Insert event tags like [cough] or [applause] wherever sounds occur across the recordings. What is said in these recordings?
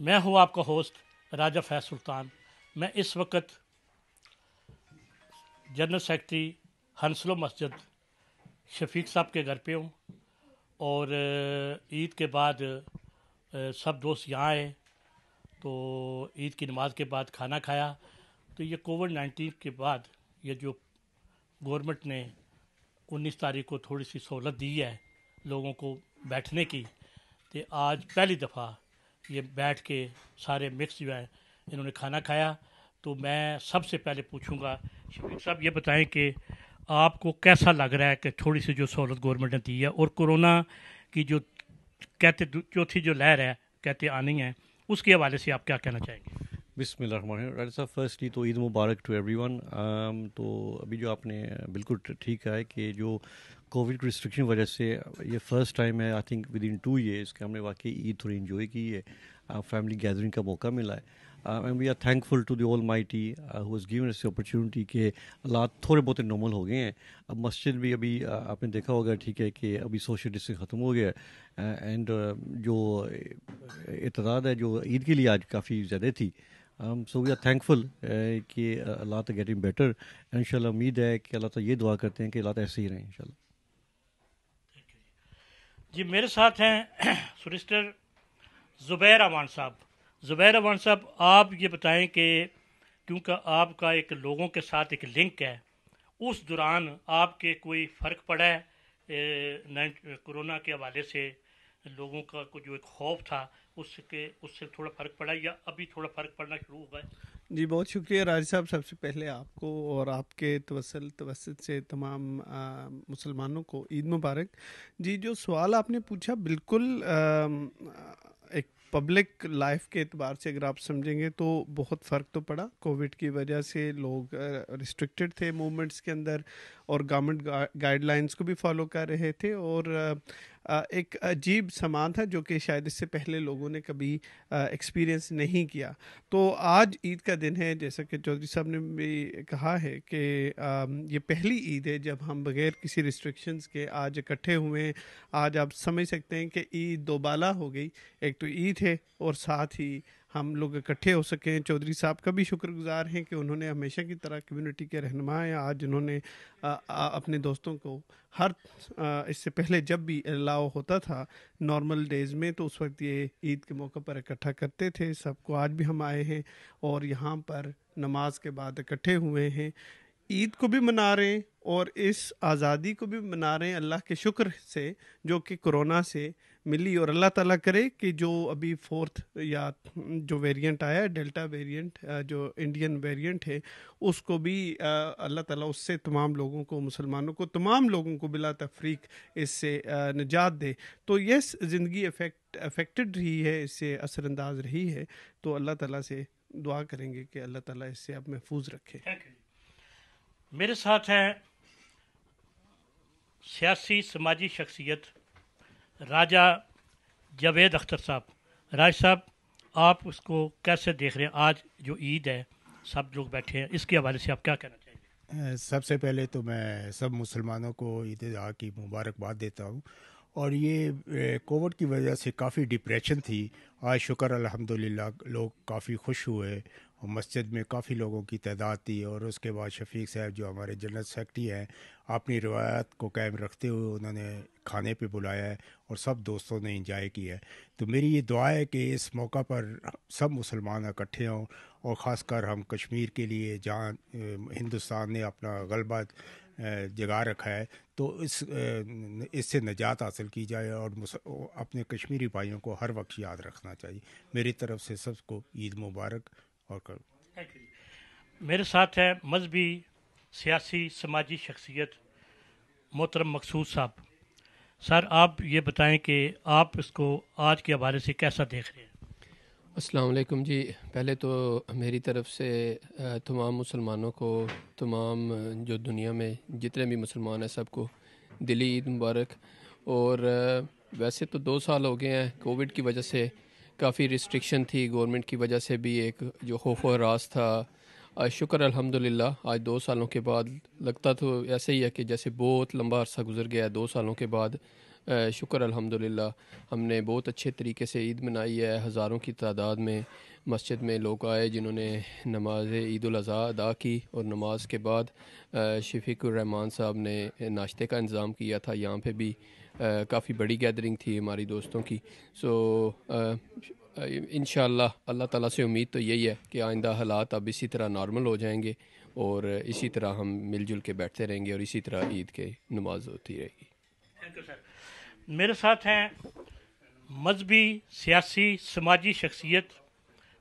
मैं हूँ आपका होस्ट राजा फैज सुल्तान मैं इस वक्त जनरल सेक्रेटरी हंसलो मस्जिद शफीक साहब के घर पे हूँ और ईद के बाद सब दोस्त यहाँ आए तो ईद की नमाज़ के बाद खाना खाया तो ये कोविड नाइन्टीन के बाद ये जो गवर्नमेंट ने 19 तारीख को थोड़ी सी सहूलत दी है लोगों को बैठने की तो आज पहली दफ़ा ये बैठ के सारे मिक्स जो है इन्होंने खाना खाया तो मैं सबसे पहले पूछूंगा शफीक साहब ये बताएं कि आपको कैसा लग रहा है कि थोड़ी सी जो सहूलत गवर्नमेंट ने दी है और कोरोना की जो कहते चौथी जो लहर है कहते आनी है उसके हवाले से आप क्या कहना चाहेंगे बिस्मिल साहब फर्स्टली तो ईद मुबारक टू एवरी तो अभी जो आपने बिल्कुल ठीक कहा है कि जो कोविड की रिस्ट्रिक्शन वजह से ये फर्स्ट टाइम है I think within two years कि हमने वाकई ईद थोड़ी इन्जॉय की है फैमिली गैदरिंग का मौका मिला है and we are thankful to the Almighty who's given us opportunity के हालात थोड़े बहुत नॉर्मल हो गए हैं अब मस्जिद भी अभी आपने देखा होगा ठीक है कि अभी सोशल डिस्टेंस ख़त्म हो गया है एंड जो इतदाद है जो ईद के लिए आज काफ़ी ज़्यादा थी um, so we are thankful कि अल्लाह तो गेटिंग बेटर शाला उम्मीद है कि अल्लाह तो ये दुआ करते हैं कि अल्लाह तो ऐसे ही रहें इंशाल्लाह जी मेरे साथ हैं [clears throat] सुरिस्टर ज़ुबैर अवान साहब ज़ुबैर अवान साहब आप ये बताएं कि क्योंकि आपका एक लोगों के साथ एक लिंक है उस दौरान आपके कोई फ़र्क पड़ा है कोरोना के हवाले से लोगों का जो एक खौफ था उसके उससे थोड़ा फ़र्क पड़ा या अभी थोड़ा फ़र्क पड़ना शुरू हुआ है जी बहुत शुक्रिया राज साहब सबसे पहले आपको और आपके तवसल तवसत से तमाम मुसलमानों को ईद मुबारक जी जो सवाल आपने पूछा बिल्कुल आ, एक पब्लिक लाइफ के अतबार से अगर आप समझेंगे तो बहुत फ़र्क तो पड़ा कोविड की वजह से लोग रिस्ट्रिक्टेड थे मूवमेंट्स के अंदर और गवर्नमेंट गाइडलाइंस को भी फॉलो कर रहे थे और एक अजीब सामान था जो कि शायद इससे पहले लोगों ने कभी एक्सपीरियंस नहीं किया तो आज ईद का दिन है जैसा कि चौधरी साहब ने भी कहा है कि ये पहली ईद है जब हम बगैर किसी रिस्ट्रिक्शंस के आज इकट्ठे हुए हैं आज आप समझ सकते हैं कि ईद दोबाला हो गई एक तो ईद है और साथ ही हम लोग इकट्ठे हो सकें चौधरी साहब का भी शुक्रगुजार हैं कि उन्होंने हमेशा की तरह कम्युनिटी के रहनमा हैं आज उन्होंने अपने दोस्तों को हर इससे पहले जब भी अलाव होता था नॉर्मल डेज़ में तो उस वक्त ये ईद के मौके पर इकट्ठा करते थे सबको आज भी हम आए हैं और यहाँ पर नमाज के बाद इकट्ठे हुए हैं ईद को भी मना रहे हैं और इस आज़ादी को भी मना रहे हैं अल्लाह के शुक्र से जो कि कोरोना से मिली और अल्लाह ताला करे कि जो अभी फोर्थ या जो वेरिएंट आया डेल्टा वेरिएंट जो इंडियन वेरिएंट है उसको भी अल्लाह ताला उससे तमाम लोगों को मुसलमानों को तमाम लोगों को बिला तफरीक इससे निजात दे तो यस ज़िंदगी अफेक्ट अफेक्टेड रही है इससे असरानंदाज रही है तो अल्लाह ताला से दुआ करेंगे कि अल्लाह ताला इससे आप महफूज रखे मेरे साथ हैं सियासी समाजी शख्सियत राजा जावेद अख्तर साहब राज साहब आप उसको कैसे देख रहे हैं आज जो ईद है सब लोग बैठे हैं इसके हवाले से आप क्या कहना चाहेंगे सबसे पहले तो मैं सब मुसलमानों को ईद अजहा की मुबारकबाद देता हूँ और ये कोविड की वजह से काफ़ी डिप्रेशन थी आज शुक्र अलहमदिल्ला लोग काफ़ी खुश हुए और मस्जिद में काफ़ी लोगों की तादाद थी और उसके बाद शफीक साहब जो हमारे जनरल सेक्रटरी हैं अपनी रवायत को कायम रखते हुए उन्होंने खाने पे बुलाया है और सब दोस्तों ने इंजॉय किया है तो मेरी ये दुआ है कि इस मौका पर सब मुसलमान इकट्ठे हों और ख़ासकर हम कश्मीर के लिए जहाँ हिंदुस्तान ने अपना गलबा जगा रखा है तो इस इससे नजात हासिल की जाए और अपने कश्मीरी भाइयों को हर वक्त याद रखना चाहिए मेरी तरफ से सबको ईद मुबारक और मेरे साथ है मजहबी सियासी समाजी शख्सियत मोहतरम मकसूद साहब सर आप ये बताएं कि आप इसको आज के हवाले से कैसा देख रहे हैं अस्सलाम जी पहले तो मेरी तरफ से तमाम मुसलमानों को तमाम जो दुनिया में जितने भी मुसलमान हैं सबको दिली ईद मुबारक और वैसे तो दो साल हो गए हैं कोविड की वजह से काफ़ी रिस्ट्रिक्शन थी गवर्नमेंट की वजह से भी एक जो खौफ रास था शुक्र अल्हम्दुलिल्लाह आज दो सालों के बाद लगता तो ऐसे ही है कि जैसे बहुत लंबा अरसा गुजर गया है दो सालों के बाद शुक्र अल्हम्दुलिल्लाह हमने बहुत अच्छे तरीके से ईद मनाई है हज़ारों की तादाद में मस्जिद में लोग आए जिन्होंने नमाज ईद अज़ी अदा की और नमाज के बाद शफीकुर रहमान साहब ने नाश्ते का इंतज़ाम किया था यहाँ पे भी काफ़ी बड़ी गैदरिंग थी हमारी दोस्तों की सो इन अल्लाह ताला से उम्मीद तो यही है कि आइंदा हालात अब इसी तरह नॉर्मल हो जाएंगे और इसी तरह हम मिलजुल के बैठते रहेंगे और इसी तरह ईद के नमाज होती रहेगी थैंक यू सर मेरे साथ हैं मजहबी सियासी समाजी शख्सियत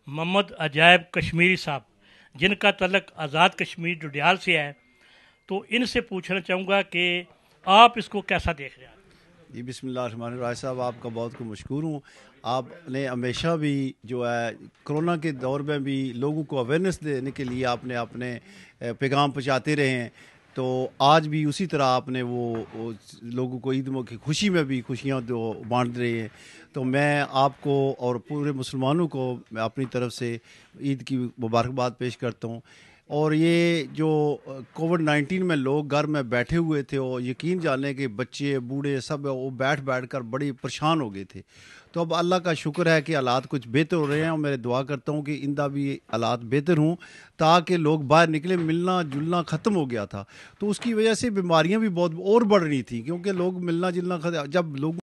मोहम्मद अजायब कश्मीरी साहब जिनका तलक आज़ाद कश्मीर डुडियाल से है तो इनसे पूछना चाहूँगा कि आप इसको कैसा देख रहे हैं जी बिसमान राय साहब आपका बहुत को मशहूर हूँ आपने हमेशा भी जो है कोरोना के दौर में भी लोगों को अवेयरनेस देने के लिए आपने अपने पैगाम पहुँचाते रहे हैं तो आज भी उसी तरह आपने वो, वो लोगों को ईद की खुशी में भी खुशियाँ बांट रही हैं तो मैं आपको और पूरे मुसलमानों को मैं अपनी तरफ से ईद की मुबारकबाद पेश करता हूँ और ये जो कोविड नाइन्टीन में लोग घर में बैठे हुए थे और यकीन जाने के बच्चे बूढ़े सब वो बैठ बैठ कर बड़ी परेशान हो गए थे तो अब अल्लाह का शुक्र है कि हालात कुछ बेहतर हो रहे हैं और मैं दुआ करता हूँ कि इंदा भी हालात बेहतर हों ताकि लोग बाहर निकले मिलना जुलना ख़त्म हो गया था तो उसकी वजह से बीमारियाँ भी बहुत और बढ़ रही थी क्योंकि लोग मिलना जुलना जब लोग